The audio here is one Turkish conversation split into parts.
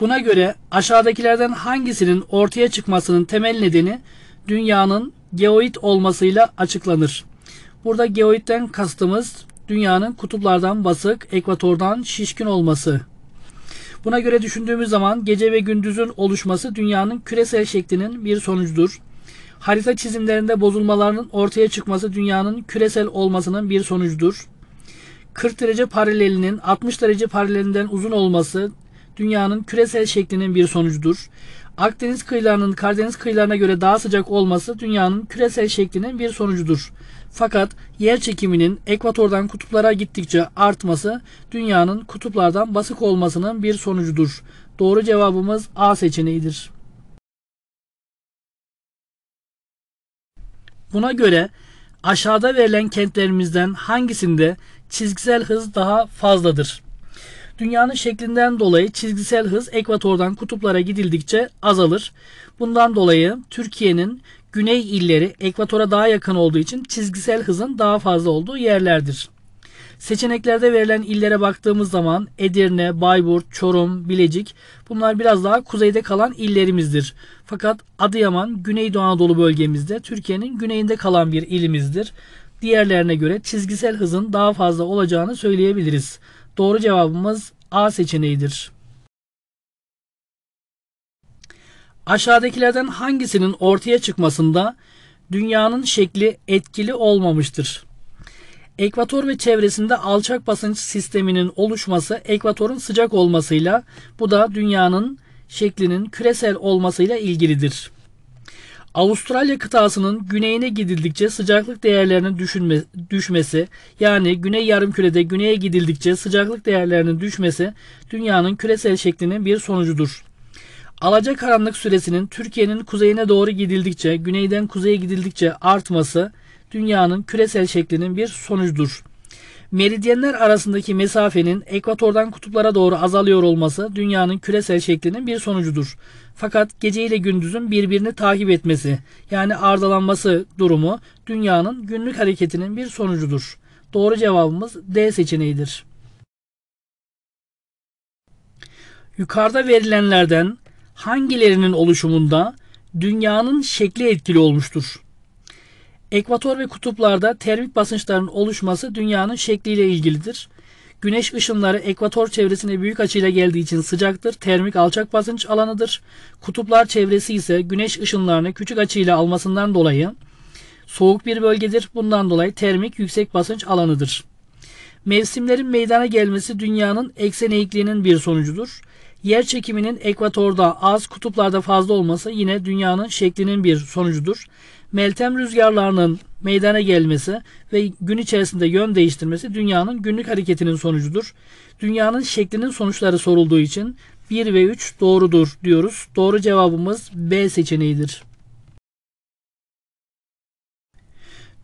Buna göre aşağıdakilerden hangisinin ortaya çıkmasının temel nedeni dünyanın geoid olmasıyla açıklanır. Burada geoidden kastımız dünyanın kutuplardan basık, ekvatordan şişkin olması. Buna göre düşündüğümüz zaman gece ve gündüzün oluşması dünyanın küresel şeklinin bir sonucudur. Harita çizimlerinde bozulmaların ortaya çıkması dünyanın küresel olmasının bir sonucudur. 40 derece paralelinin 60 derece paralelinden uzun olması dünyanın küresel şeklinin bir sonucudur. Akdeniz kıyılarının Karadeniz kıyılarına göre daha sıcak olması dünyanın küresel şeklinin bir sonucudur. Fakat yer çekiminin ekvatordan kutuplara gittikçe artması dünyanın kutuplardan basık olmasının bir sonucudur. Doğru cevabımız A seçeneğidir. Buna göre aşağıda verilen kentlerimizden hangisinde çizgisel hız daha fazladır? Dünyanın şeklinden dolayı çizgisel hız ekvatordan kutuplara gidildikçe azalır. Bundan dolayı Türkiye'nin güney illeri ekvatora daha yakın olduğu için çizgisel hızın daha fazla olduğu yerlerdir. Seçeneklerde verilen illere baktığımız zaman Edirne, Bayburt, Çorum, Bilecik bunlar biraz daha kuzeyde kalan illerimizdir. Fakat Adıyaman Güneydoğu Anadolu bölgemizde Türkiye'nin güneyinde kalan bir ilimizdir. Diğerlerine göre çizgisel hızın daha fazla olacağını söyleyebiliriz. Doğru cevabımız A seçeneğidir. Aşağıdakilerden hangisinin ortaya çıkmasında dünyanın şekli etkili olmamıştır? Ekvator ve çevresinde alçak basınç sisteminin oluşması ekvatorun sıcak olmasıyla bu da dünyanın şeklinin küresel olmasıyla ilgilidir. Avustralya kıtasının güneyine gidildikçe sıcaklık değerlerinin düşünme, düşmesi yani güney yarımkürede güneye gidildikçe sıcaklık değerlerinin düşmesi dünyanın küresel şeklinin bir sonucudur. Alaca karanlık süresinin Türkiye'nin kuzeyine doğru gidildikçe güneyden kuzeye gidildikçe artması dünyanın küresel şeklinin bir sonucudur. Meridyenler arasındaki mesafenin ekvatordan kutuplara doğru azalıyor olması dünyanın küresel şeklinin bir sonucudur. Fakat gece ile gündüzün birbirini takip etmesi yani ardalanması durumu dünyanın günlük hareketinin bir sonucudur. Doğru cevabımız D seçeneğidir. Yukarıda verilenlerden hangilerinin oluşumunda dünyanın şekli etkili olmuştur? Ekvator ve kutuplarda termik basınçların oluşması dünyanın şekliyle ilgilidir. Güneş ışınları ekvator çevresine büyük açıyla geldiği için sıcaktır. Termik alçak basınç alanıdır. Kutuplar çevresi ise güneş ışınlarını küçük açıyla almasından dolayı soğuk bir bölgedir. Bundan dolayı termik yüksek basınç alanıdır. Mevsimlerin meydana gelmesi dünyanın eksen eğikliğinin bir sonucudur. Yer çekiminin ekvatorda az, kutuplarda fazla olması yine dünyanın şeklinin bir sonucudur. Meltem rüzgarlarının meydana gelmesi ve gün içerisinde yön değiştirmesi dünyanın günlük hareketinin sonucudur. Dünyanın şeklinin sonuçları sorulduğu için 1 ve 3 doğrudur diyoruz. Doğru cevabımız B seçeneğidir.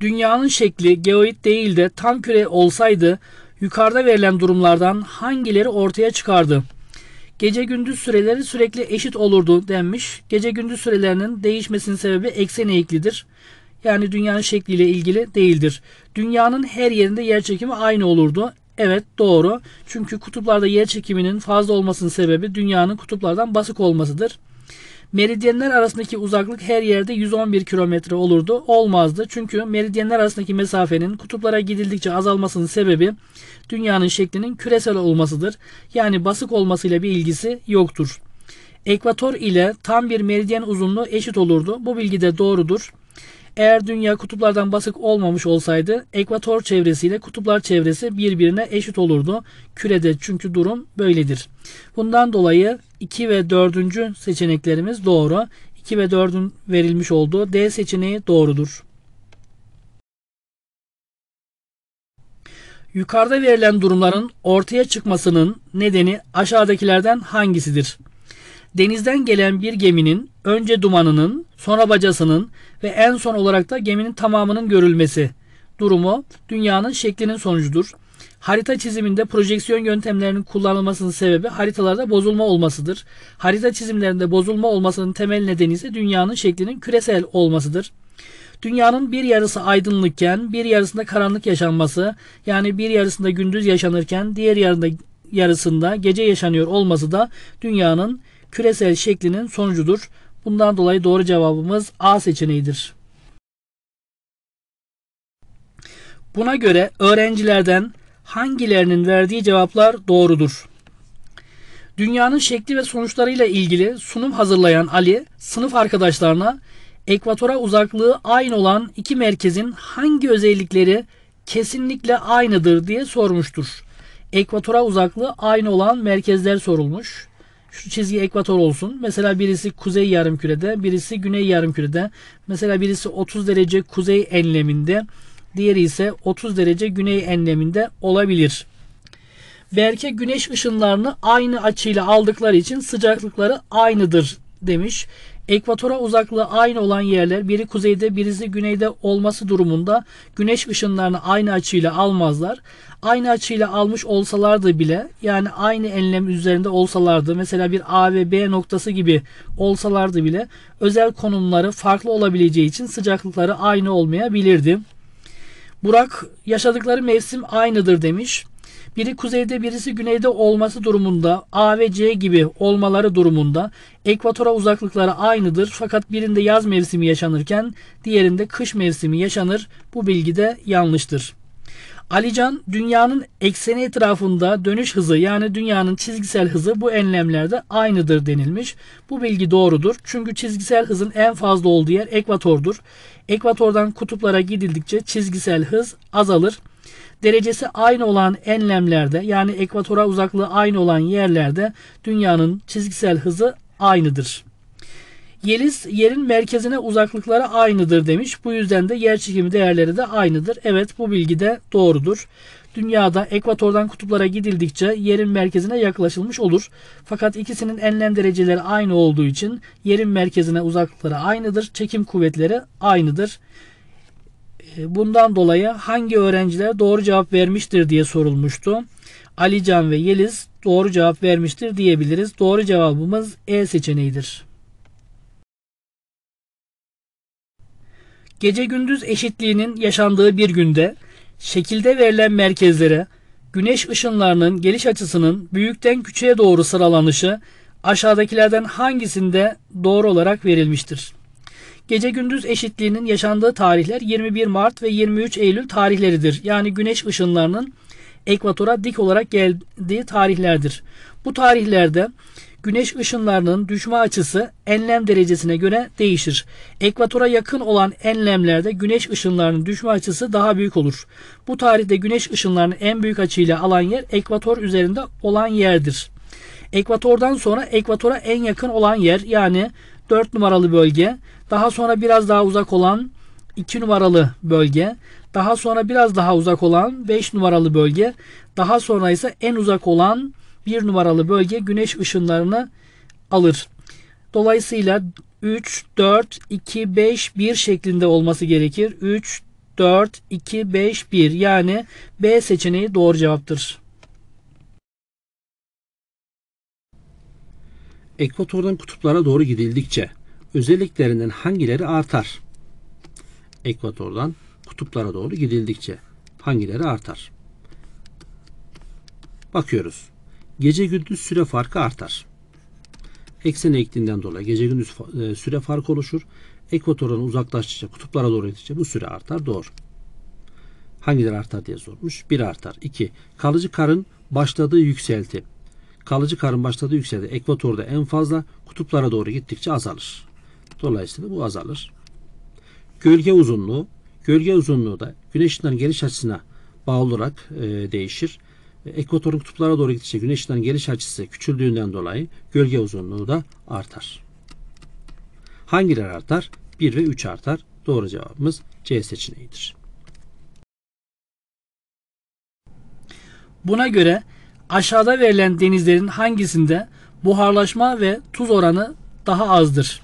Dünyanın şekli geoid değil de tam küre olsaydı yukarıda verilen durumlardan hangileri ortaya çıkardı? Gece gündüz süreleri sürekli eşit olurdu denmiş. Gece gündüz sürelerinin değişmesinin sebebi eksen eğiklidir. Yani dünyanın şekliyle ilgili değildir. Dünyanın her yerinde yer çekimi aynı olurdu. Evet doğru. Çünkü kutuplarda yer çekiminin fazla olmasının sebebi dünyanın kutuplardan basık olmasıdır. Meridyenler arasındaki uzaklık her yerde 111 kilometre olurdu. Olmazdı. Çünkü meridyenler arasındaki mesafenin kutuplara gidildikçe azalmasının sebebi dünyanın şeklinin küresel olmasıdır. Yani basık olmasıyla bir ilgisi yoktur. Ekvator ile tam bir meridyen uzunluğu eşit olurdu. Bu bilgi de doğrudur. Eğer dünya kutuplardan basık olmamış olsaydı ekvator çevresiyle kutuplar çevresi birbirine eşit olurdu. Kürede çünkü durum böyledir. Bundan dolayı 2 ve 4. seçeneklerimiz doğru. 2 ve 4'ün verilmiş olduğu D seçeneği doğrudur. Yukarıda verilen durumların ortaya çıkmasının nedeni aşağıdakilerden hangisidir? denizden gelen bir geminin önce dumanının, sonra bacasının ve en son olarak da geminin tamamının görülmesi durumu dünyanın şeklinin sonucudur. Harita çiziminde projeksiyon yöntemlerinin kullanılmasının sebebi haritalarda bozulma olmasıdır. Harita çizimlerinde bozulma olmasının temel nedeni ise dünyanın şeklinin küresel olmasıdır. Dünyanın bir yarısı aydınlıkken bir yarısında karanlık yaşanması yani bir yarısında gündüz yaşanırken diğer yarında yarısında gece yaşanıyor olması da dünyanın küresel şeklinin sonucudur. Bundan dolayı doğru cevabımız A seçeneğidir. Buna göre öğrencilerden hangilerinin verdiği cevaplar doğrudur? Dünyanın şekli ve sonuçlarıyla ilgili sunum hazırlayan Ali, sınıf arkadaşlarına ekvatora uzaklığı aynı olan iki merkezin hangi özellikleri kesinlikle aynıdır diye sormuştur. Ekvatora uzaklığı aynı olan merkezler sorulmuş. Şu çizgi ekvator olsun. Mesela birisi kuzey yarımkürede, birisi güney yarımkürede. Mesela birisi 30 derece kuzey enleminde, diğeri ise 30 derece güney enleminde olabilir. Belki güneş ışınlarını aynı açıyla aldıkları için sıcaklıkları aynıdır demiş. Ekvatora uzaklığı aynı olan yerler biri kuzeyde birisi güneyde olması durumunda güneş ışınlarını aynı açıyla almazlar. Aynı açıyla almış olsalardı bile yani aynı enlem üzerinde olsalardı mesela bir A ve B noktası gibi olsalardı bile özel konumları farklı olabileceği için sıcaklıkları aynı olmayabilirdi. Burak yaşadıkları mevsim aynıdır demiş biri kuzeyde birisi güneyde olması durumunda A ve C gibi olmaları durumunda ekvatora uzaklıkları aynıdır fakat birinde yaz mevsimi yaşanırken diğerinde kış mevsimi yaşanır. Bu bilgi de yanlıştır. Alican dünyanın ekseni etrafında dönüş hızı yani dünyanın çizgisel hızı bu enlemlerde aynıdır denilmiş. Bu bilgi doğrudur. Çünkü çizgisel hızın en fazla olduğu yer ekvatordur. Ekvatordan kutuplara gidildikçe çizgisel hız azalır. Derecesi aynı olan enlemlerde yani ekvatora uzaklığı aynı olan yerlerde dünyanın çizgisel hızı aynıdır. Yeliz yerin merkezine uzaklıkları aynıdır demiş. Bu yüzden de yer çekimi değerleri de aynıdır. Evet bu bilgi de doğrudur. Dünyada ekvatordan kutuplara gidildikçe yerin merkezine yaklaşılmış olur. Fakat ikisinin enlem dereceleri aynı olduğu için yerin merkezine uzaklıkları aynıdır. Çekim kuvvetleri aynıdır. Ee, bundan dolayı hangi öğrenciler doğru cevap vermiştir diye sorulmuştu. Alican ve Yeliz doğru cevap vermiştir diyebiliriz. Doğru cevabımız E seçeneğidir. Gece gündüz eşitliğinin yaşandığı bir günde şekilde verilen merkezlere güneş ışınlarının geliş açısının büyükten küçüğe doğru sıralanışı aşağıdakilerden hangisinde doğru olarak verilmiştir? Gece gündüz eşitliğinin yaşandığı tarihler 21 Mart ve 23 Eylül tarihleridir. Yani güneş ışınlarının ekvatora dik olarak geldiği tarihlerdir. Bu tarihlerde güneş ışınlarının düşme açısı enlem derecesine göre değişir. Ekvatora yakın olan enlemlerde güneş ışınlarının düşme açısı daha büyük olur. Bu tarihte güneş ışınlarının en büyük açıyla alan yer ekvator üzerinde olan yerdir. Ekvatordan sonra ekvatora en yakın olan yer yani 4 numaralı bölge daha sonra biraz daha uzak olan 2 numaralı bölge, daha sonra biraz daha uzak olan 5 numaralı bölge, daha sonra ise en uzak olan 1 numaralı bölge güneş ışınlarını alır. Dolayısıyla 3, 4, 2, 5, 1 şeklinde olması gerekir. 3, 4, 2, 5, 1 yani B seçeneği doğru cevaptır. Ekvatordan kutuplara doğru gidildikçe özelliklerinden hangileri artar? Ekvatordan kutuplara doğru gidildikçe hangileri artar? Bakıyoruz. Gece gündüz süre farkı artar. Eksen eğikliğinden dolayı gece gündüz e, süre farkı oluşur. Ekvatordan uzaklaştıkça, kutuplara doğru gittikçe bu süre artar. Doğru. Hangileri artar diye sormuş. Bir artar. İki. Kalıcı karın başladığı yükselti. Kalıcı karın başladığı yükselti ekvatorda en fazla, kutuplara doğru gittikçe azalır. Dolayısıyla bu azalır. Gölge uzunluğu. Gölge uzunluğu da güneş geliş açısına bağlı olarak e, değişir. E, Ekvatorun kutuplara doğru gittikçe güneş geliş açısı küçüldüğünden dolayı gölge uzunluğu da artar. Hangileri artar? 1 ve 3 artar. Doğru cevabımız C seçeneğidir. Buna göre aşağıda verilen denizlerin hangisinde buharlaşma ve tuz oranı daha azdır?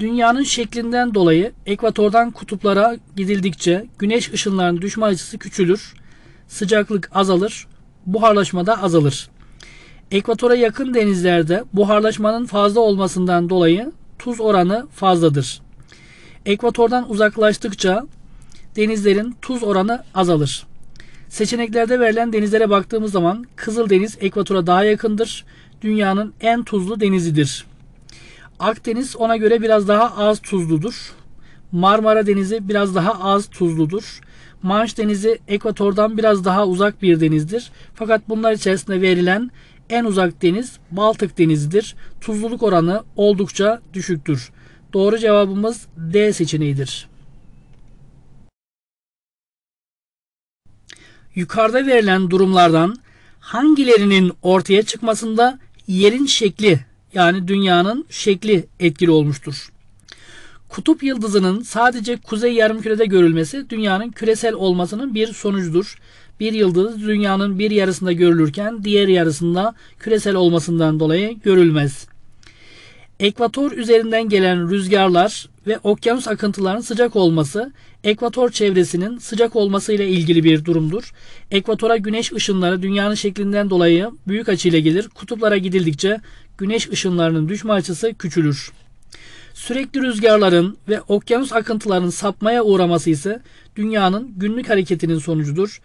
Dünyanın şeklinden dolayı ekvatordan kutuplara gidildikçe güneş ışınlarının düşme açısı küçülür, sıcaklık azalır, buharlaşma da azalır. Ekvatora yakın denizlerde buharlaşmanın fazla olmasından dolayı tuz oranı fazladır. Ekvatordan uzaklaştıkça denizlerin tuz oranı azalır. Seçeneklerde verilen denizlere baktığımız zaman Kızıl Deniz ekvatora daha yakındır. Dünyanın en tuzlu denizidir. Akdeniz ona göre biraz daha az tuzludur. Marmara Denizi biraz daha az tuzludur. Manş Denizi ekvatordan biraz daha uzak bir denizdir. Fakat bunlar içerisinde verilen en uzak deniz Baltık Denizi'dir. Tuzluluk oranı oldukça düşüktür. Doğru cevabımız D seçeneğidir. Yukarıda verilen durumlardan hangilerinin ortaya çıkmasında yerin şekli yani dünyanın şekli etkili olmuştur. Kutup yıldızının sadece kuzey yarımkürede görülmesi dünyanın küresel olmasının bir sonucudur. Bir yıldız dünyanın bir yarısında görülürken diğer yarısında küresel olmasından dolayı görülmez. Ekvator üzerinden gelen rüzgarlar ve okyanus akıntılarının sıcak olması ekvator çevresinin sıcak olmasıyla ilgili bir durumdur. Ekvatora güneş ışınları dünyanın şeklinden dolayı büyük açıyla gelir. Kutuplara gidildikçe güneş ışınlarının düşme açısı küçülür. Sürekli rüzgarların ve okyanus akıntılarının sapmaya uğraması ise dünyanın günlük hareketinin sonucudur.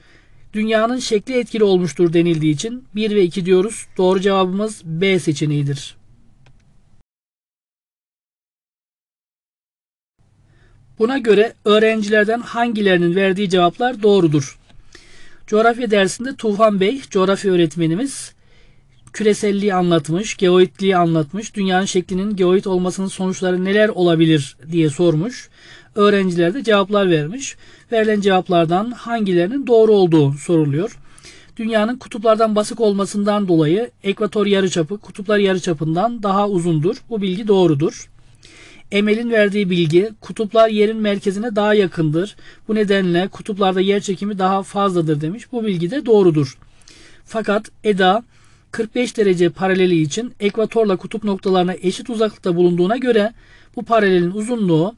Dünyanın şekli etkili olmuştur denildiği için 1 ve 2 diyoruz. Doğru cevabımız B seçeneğidir. Buna göre öğrencilerden hangilerinin verdiği cevaplar doğrudur? Coğrafya dersinde Tufan Bey, coğrafya öğretmenimiz küreselliği anlatmış, geoidliği anlatmış, dünyanın şeklinin geoid olmasının sonuçları neler olabilir diye sormuş. Öğrenciler de cevaplar vermiş. Verilen cevaplardan hangilerinin doğru olduğu soruluyor. Dünyanın kutuplardan basık olmasından dolayı ekvator yarıçapı kutuplar yarıçapından daha uzundur. Bu bilgi doğrudur. Emel'in verdiği bilgi kutuplar yerin merkezine daha yakındır. Bu nedenle kutuplarda yer çekimi daha fazladır demiş. Bu bilgi de doğrudur. Fakat Eda 45 derece paraleli için ekvatorla kutup noktalarına eşit uzaklıkta bulunduğuna göre bu paralelin uzunluğu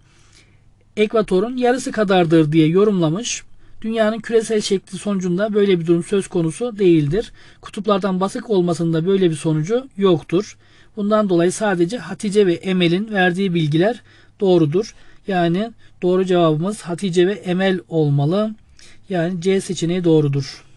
ekvatorun yarısı kadardır diye yorumlamış. Dünyanın küresel şekli sonucunda böyle bir durum söz konusu değildir. Kutuplardan basık olmasında böyle bir sonucu yoktur. Bundan dolayı sadece Hatice ve Emel'in verdiği bilgiler doğrudur. Yani doğru cevabımız Hatice ve Emel olmalı. Yani C seçeneği doğrudur.